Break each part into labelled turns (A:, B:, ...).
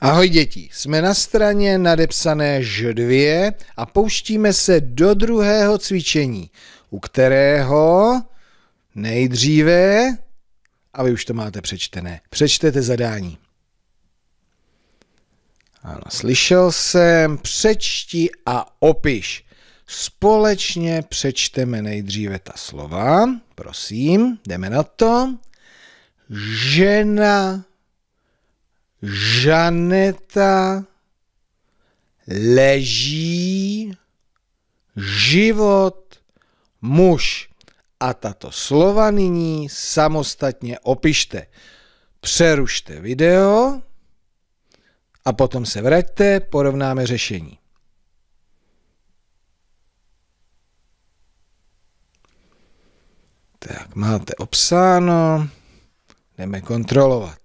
A: Ahoj děti, jsme na straně nadepsané Ž2 a pouštíme se do druhého cvičení, u kterého nejdříve, a vy už to máte přečtené, přečtete zadání. Ano, slyšel jsem, přečti a opiš. Společně přečteme nejdříve ta slova, prosím, jdeme na to. Žena Žaneta leží život muž. A tato slova nyní samostatně opište. Přerušte video a potom se vraťte, porovnáme řešení. Tak, máte obsáno, jdeme kontrolovat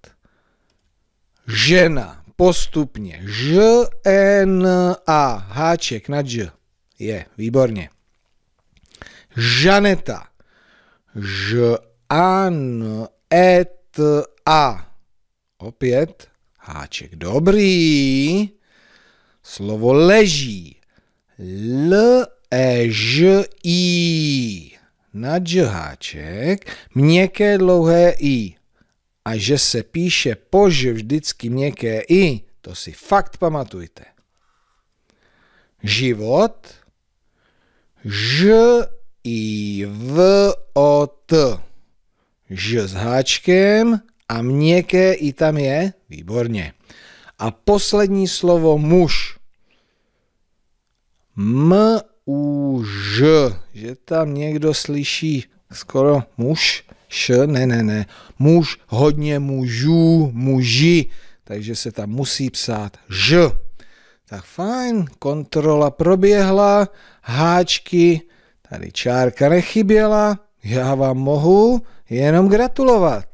A: žena postupně Ž, N, A, háček na Ž. Je, výborně. Žaneta. Ž, An, Et, A. Opět háček. Dobrý. Slovo leží. L, E, Ž, I. Na Ž háček. Měkké dlouhé I a že se píše pož vždycky měkké i, to si fakt pamatujte. Život ž i v o t. Ž s háčkem a měkké i tam je, výborně. A poslední slovo muž. M u ž, že tam někdo slyší skoro muž, š, ne, ne, ne, muž, hodně mužů, muži, takže se tam musí psát ž. Tak fajn, kontrola proběhla, háčky, tady čárka nechyběla, já vám mohu jenom gratulovat.